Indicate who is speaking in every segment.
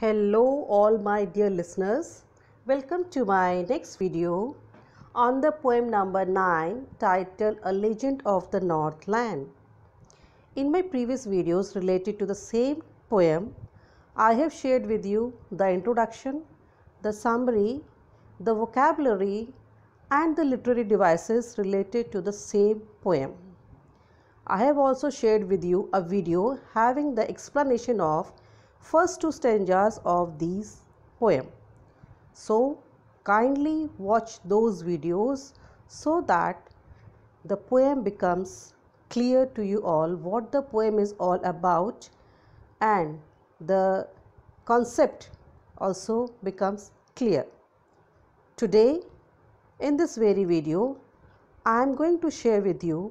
Speaker 1: Hello all my dear listeners. Welcome to my next video on the poem number 9 titled A Legend of the Northland. In my previous videos related to the same poem, I have shared with you the introduction, the summary, the vocabulary and the literary devices related to the same poem. I have also shared with you a video having the explanation of first two stanzas of these poem. So kindly watch those videos so that the poem becomes clear to you all what the poem is all about and the concept also becomes clear. Today in this very video I am going to share with you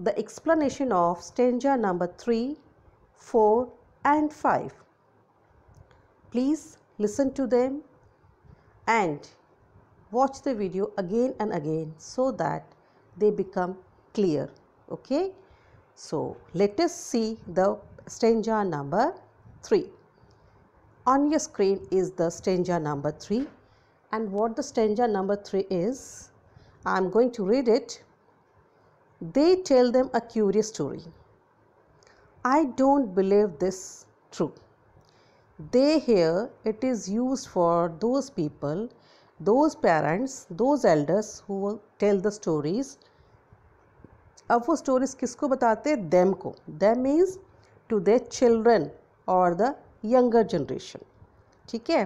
Speaker 1: the explanation of stanza number 3, 4 and 5. Please listen to them and watch the video again and again so that they become clear. Okay. So, let us see the stanza number 3. On your screen is the stanza number 3 and what the stanza number 3 is, I am going to read it. They tell them a curious story. I don't believe this true. They here it is use for those people those parents those elders who tell the stories अब वो स्टोरीज किसको बताते हैं them को them means to the children और the younger generation ठीक है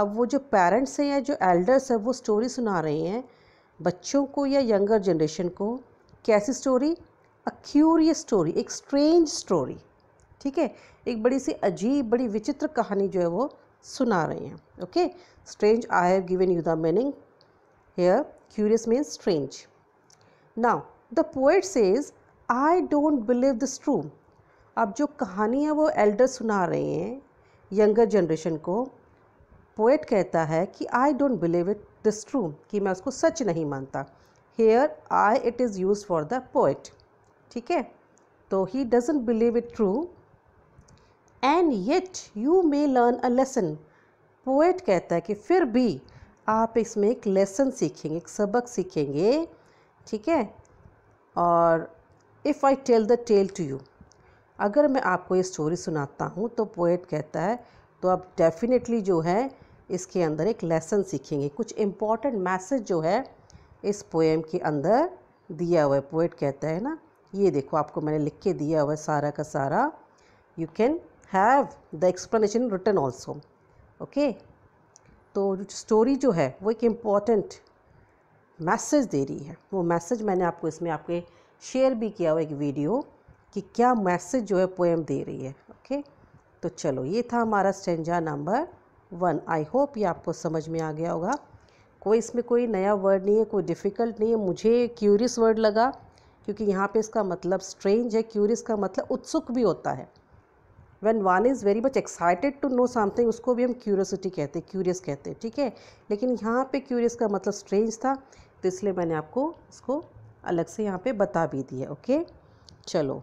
Speaker 1: अब वो जो पेरेंट्स हैं या जो एल्डर्स हैं वो स्टोरी सुना रहे हैं बच्चों को या यंगर जनरेशन को कैसी स्टोरी अ क्यूरियस स्टोरी एक स्ट्रेंज स्टोरी ठीक है एक बड़ी सी अजीब बड़ी विचित्र कहानी जो है वो सुना रहे हैं okay strange I have given you the meaning here curious mean strange now the poet says I don't believe this true अब जो कहानी है वो एल्डर सुना रहे हैं यंगर जनरेशन को पोएट कहता है कि I don't believe it this true कि मैं उसको सच नहीं मानता here I it is use for the poet ठीक है तो he doesn't believe it true and yet you may learn a lesson poet कहता है कि फिर भी आप इसमें एक लेसन सीखेंगे एक सबक सीखेंगे ठीक है और if I tell the tale to you अगर मैं आपको ये स्टोरी सुनाता हूँ तो पोएट कहता है तो आप डेफिनेटली जो है इसके अंदर एक लेसन सीखेंगे कुछ इम्पॉर्टेंट मैसेज जो है इस पोएम के अंदर दिया हुआ है पोएट कहता है ना ये देखो आपको मैंने लिख के दिया हुआ है सारा का सारा you can have the explanation written also okay तो स्टोरी जो है वो एक इम्पॉर्टेंट मैसेज दे रही है वो मैसेज मैंने आपको इसमें आपके शेयर भी किया हुआ एक वीडियो कि क्या मैसेज जो है पोएम दे रही है ओके तो चलो ये था हमारा stanza number one I hope ये आपको समझ में आ गया होगा कोई इसमें कोई नया वर्ड नहीं है कोई डिफ़िकल्ट नहीं है मुझे क्यूरियस वर्ड लगा क्योंकि यहाँ पे इसका मतलब स्ट्रेंज है क्यूरियस का मतलब उत्सुक भी होता है when one is very much excited to know something उसको भी हम क्यूरियोसिटी कहते हैं क्यूरियस कहते हैं ठीक है लेकिन यहाँ पे क्यूरियस का मतलब स्ट्रेंज था तो इसलिए मैंने आपको इसको अलग से यहाँ पे बता भी दिया ओके चलो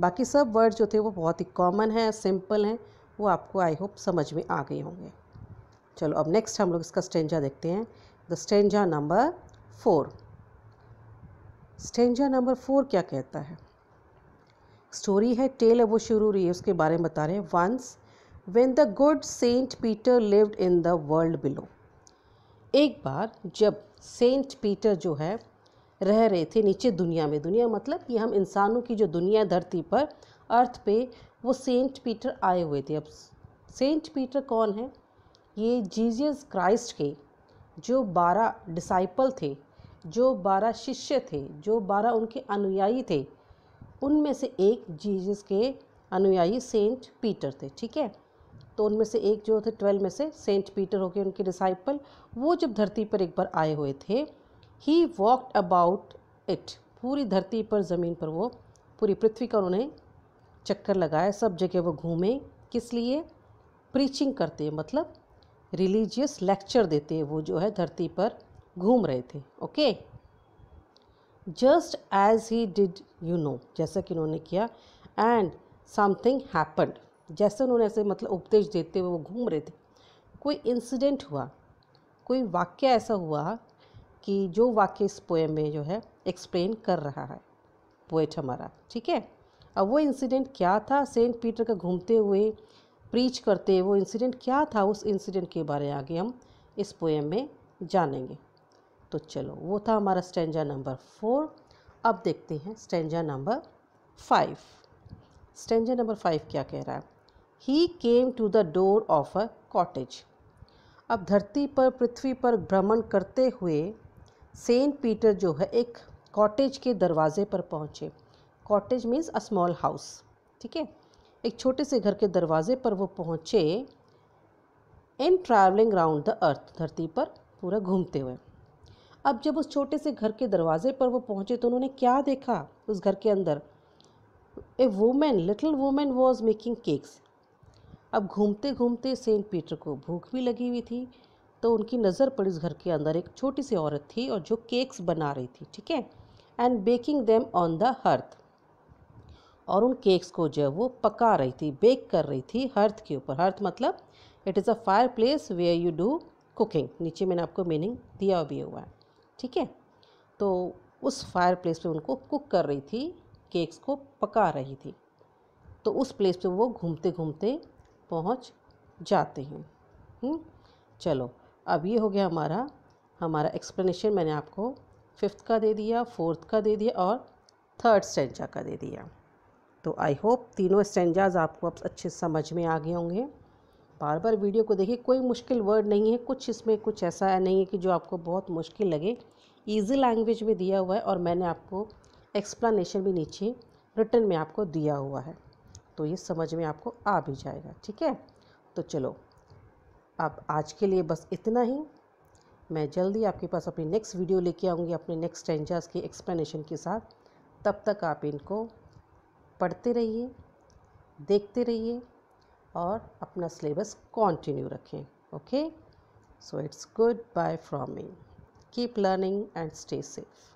Speaker 1: बाकी सब वर्ड जो थे वो बहुत ही कॉमन है सिंपल हैं वो आपको आई होप समझ में आ गए होंगे चलो अब नेक्स्ट हम लोग इसका स्टेंजा देखते हैं the stanza number four stanza number four क्या कहता है स्टोरी है टेल है वो शुरू रही है उसके बारे में बता रहे हैं once when the good Saint Peter lived in the world below एक बार जब सेंट पीटर जो है रह रहे थे नीचे दुनिया में दुनिया मतलब कि हम इंसानों की जो दुनिया धरती पर अर्थ पे वो सेंट पीटर आए हुए थे अब सेंट पीटर कौन है ये जीजस क्राइस्ट के जो बारह डिसाइपल थे जो बारह शिष्य थे जो बारह उनके अनुयायी थे उनमें से एक जीजस के अनुयायी सेंट पीटर थे ठीक है तो उनमें से एक जो थे ट्वेल्व में से सेंट पीटर हो गए उनके डिसाइपल वो जब धरती पर एक बार आए हुए थे ही वॉकड अबाउट इट पूरी धरती पर ज़मीन पर वो पूरी पृथ्वी का उन्होंने चक्कर लगाया सब जगह वो घूमे किस लिए प्रीचिंग करते हैं मतलब रिलीजियस लेक्चर देते हैं वो जो है धरती पर घूम रहे थे okay just as he did you know जैसा कि उन्होंने किया एंड समथिंग हैपन्ड जैसे उन्होंने ऐसे मतलब उपदेश देते हुए वो घूम रहे थे कोई इंसिडेंट हुआ कोई वाक्य ऐसा हुआ कि जो वाक्य इस पोएम में जो है एक्सप्लेन कर रहा है पोएट हमारा ठीक है अब वो इंसिडेंट क्या था सेंट पीटर का घूमते हुए प्रीच करते वो इंसिडेंट क्या था उस इंसिडेंट के बारे में आगे हम इस पोएम में जानेंगे तो चलो वो था हमारा स्टेंजा नंबर फोर अब देखते हैं stanza number five stanza number five क्या कह रहा है he came to the door of a cottage अब धरती पर पृथ्वी पर भ्रमण करते हुए सेंट पीटर जो है एक कॉटेज के दरवाजे पर पहुँचे cottage means a small house ठीक है एक छोटे से घर के दरवाजे पर वो पहुँचे in travelling round the earth धरती पर पूरा घूमते हुए अब जब उस छोटे से घर के दरवाजे पर वो पहुंचे तो उन्होंने क्या देखा उस घर के अंदर a woman little woman was making cakes अब घूमते घूमते सेंट पीटर को भूख भी लगी हुई थी तो उनकी नज़र पड़ी उस घर के अंदर एक छोटी सी औरत थी और जो केक्स बना रही थी ठीक है and baking them on the hearth और उन केक्स को जो वो पका रही थी बेक कर रही थी हर्थ के ऊपर हर्थ मतलब it is a fireplace where you do cooking नीचे मैंने आपको मीनिंग दिया भी हुआ है ठीक है तो उस फायर प्लेस पर उनको कुक कर रही थी केक्स को पका रही थी तो उस प्लेस पे वो घूमते घूमते पहुंच जाते हैं हुँ? हम्म? चलो अब ये हो गया हमारा हमारा एक्सप्लेनेशन मैंने आपको फिफ्थ का दे दिया फोर्थ का दे दिया और थर्ड स्टेंजा का दे दिया तो आई होप तीनों स्टेंजाज आपको अब अच्छे समझ में आ गए होंगे बार बार वीडियो को देखिए कोई मुश्किल वर्ड नहीं है कुछ इसमें कुछ ऐसा नहीं है कि जो आपको बहुत मुश्किल लगे ईजी लैंग्वेज में दिया हुआ है और मैंने आपको एक्सप्लानशन भी नीचे रिटर्न में आपको दिया हुआ है तो ये समझ में आपको आ भी जाएगा ठीक है तो चलो अब आज के लिए बस इतना ही मैं जल्दी आपके पास अपनी नेक्स्ट वीडियो लेके आऊँगी अपने नेक्स्ट टेंजास के एक्सप्लेनेशन के साथ तब तक आप इनको पढ़ते रहिए देखते रहिए और अपना सिलेबस कंटिन्यू रखें okay so it's goodbye from me keep learning and stay safe